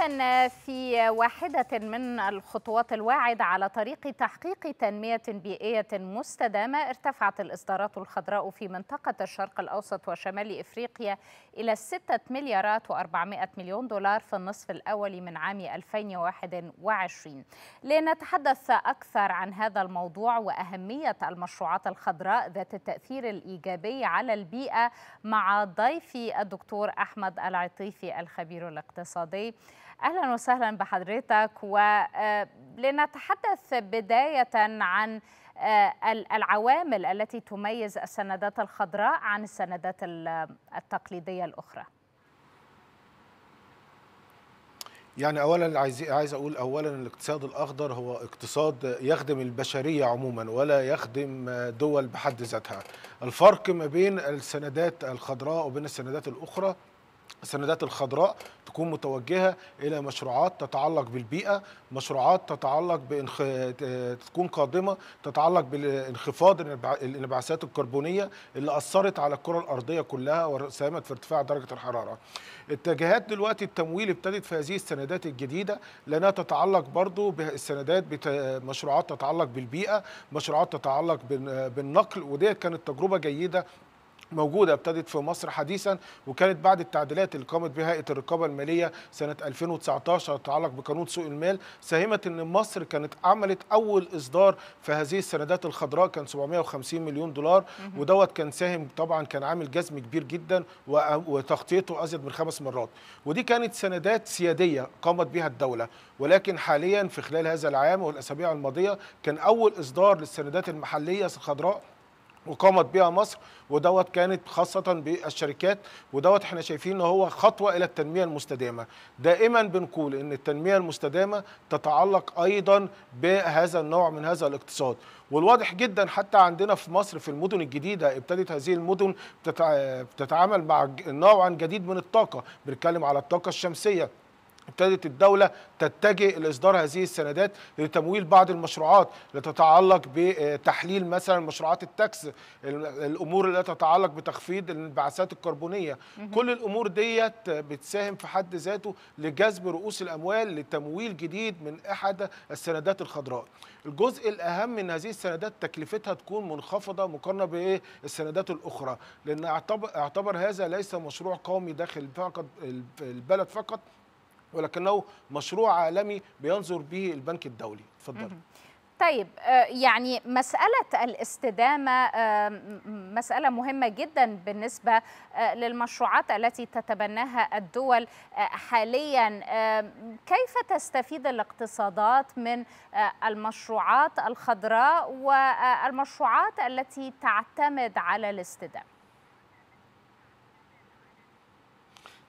إذن في واحدة من الخطوات الواعدة على طريق تحقيق تنمية بيئية مستدامة ارتفعت الإصدارات الخضراء في منطقة الشرق الأوسط وشمال إفريقيا إلى 6 مليارات و400 مليون دولار في النصف الأول من عام 2021 لنتحدث أكثر عن هذا الموضوع وأهمية المشروعات الخضراء ذات التأثير الإيجابي على البيئة مع ضيفي الدكتور أحمد العطيفي الخبير الاقتصادي أهلا وسهلا بحضرتك ولنتحدث آه، بداية عن آه، العوامل التي تميز السندات الخضراء عن السندات التقليدية الأخرى يعني اولا عايز عايز اقول اولا الاقتصاد الاخضر هو اقتصاد يخدم البشريه عموما ولا يخدم دول بحد ذاتها الفرق ما بين السندات الخضراء وبين السندات الاخرى السندات الخضراء تكون متوجهه الى مشروعات تتعلق بالبيئه، مشروعات تتعلق بإنخ... تكون قادمه تتعلق بانخفاض الانبعاثات الكربونيه اللي اثرت على الكره الارضيه كلها وساهمت في ارتفاع درجه الحراره. اتجاهات دلوقتي التمويل ابتدت في هذه السندات الجديده لانها تتعلق برضو بالسندات بمشروعات تتعلق بالبيئه، مشروعات تتعلق بالنقل وديت كانت تجربه جيده موجودة ابتدت في مصر حديثا وكانت بعد التعديلات اللي قامت بها هيئة الرقابة المالية سنة 2019 تتعلق بقانون سوق المال ساهمت ان مصر كانت عملت اول اصدار في هذه السندات الخضراء كان 750 مليون دولار ودوت كان ساهم طبعا كان عامل جزم كبير جدا وتغطيته ازيد من خمس مرات ودي كانت سندات سيادية قامت بها الدولة ولكن حاليا في خلال هذا العام والاسابيع الماضية كان اول اصدار للسندات المحلية الخضراء وقامت بها مصر ودوت كانت خاصة بالشركات ودوت احنا شايفين ان هو خطوة الى التنمية المستدامة دائما بنقول ان التنمية المستدامة تتعلق ايضا بهذا النوع من هذا الاقتصاد والواضح جدا حتى عندنا في مصر في المدن الجديدة ابتدت هذه المدن بتتعامل مع نوعا جديد من الطاقة بنتكلم على الطاقة الشمسية ابتدت الدولة تتجه لإصدار هذه السندات لتمويل بعض المشروعات التي تتعلق بتحليل مثلا مشروعات التاكس الأمور التي تتعلق بتخفيض الانبعاثات الكربونية كل الأمور ديت بتساهم في حد ذاته لجذب رؤوس الأموال لتمويل جديد من أحد السندات الخضراء الجزء الأهم من هذه السندات تكلفتها تكون منخفضة مقارنة بالسندات الأخرى لأن اعتبر هذا ليس مشروع قومي داخل البلد فقط ولكنه مشروع عالمي بينظر به البنك الدولي اتفضل طيب آه، يعني مسألة الاستدامة مسألة مهمة جدا بالنسبة آه، للمشروعات التي تتبناها الدول آه، حاليا كيف تستفيد الاقتصادات من المشروعات الخضراء والمشروعات التي تعتمد على الاستدامة؟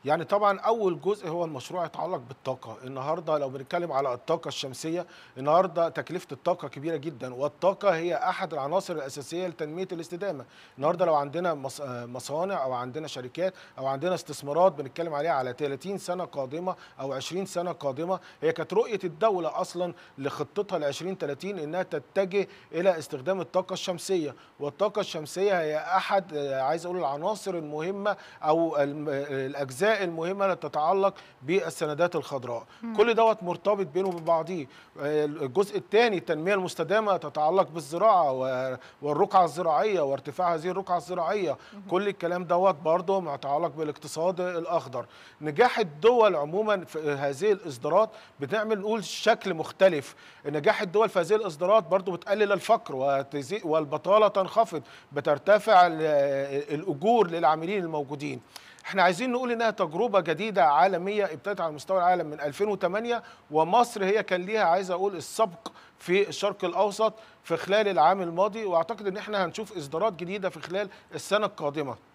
يعني طبعا اول جزء هو المشروع يتعلق بالطاقه النهارده لو بنتكلم على الطاقه الشمسيه النهارده تكلفه الطاقه كبيره جدا والطاقه هي احد العناصر الاساسيه لتنميه الاستدامه النهارده لو عندنا مصانع او عندنا شركات او عندنا استثمارات بنتكلم عليها على 30 سنه قادمه او 20 سنه قادمه هي كانت رؤيه الدوله اصلا لخطتها ل 2030 انها تتجه الى استخدام الطاقه الشمسيه والطاقه الشمسيه هي احد عايز اقول العناصر المهمه او الاجزاء المسائل مهمه لا تتعلق بالسندات الخضراء مم. كل دوت مرتبط بينه وبين بعضيه الجزء الثاني التنميه المستدامه تتعلق بالزراعه والرقعه الزراعيه وارتفاع هذه الرقعه الزراعيه مم. كل الكلام دوت برضه متعلق بالاقتصاد الاخضر نجاح الدول عموما في هذه الاصدارات بنعمل نقول شكل مختلف نجاح الدول في هذه الاصدارات برضه بتقلل الفقر والبطاله تنخفض بترتفع الاجور للعاملين الموجودين احنا عايزين نقول انها تجربه جديده عالميه ابتدت على مستوى العالم من 2008 ومصر هي كان ليها عايز اقول السبق في الشرق الاوسط في خلال العام الماضي واعتقد ان احنا هنشوف اصدارات جديده في خلال السنه القادمه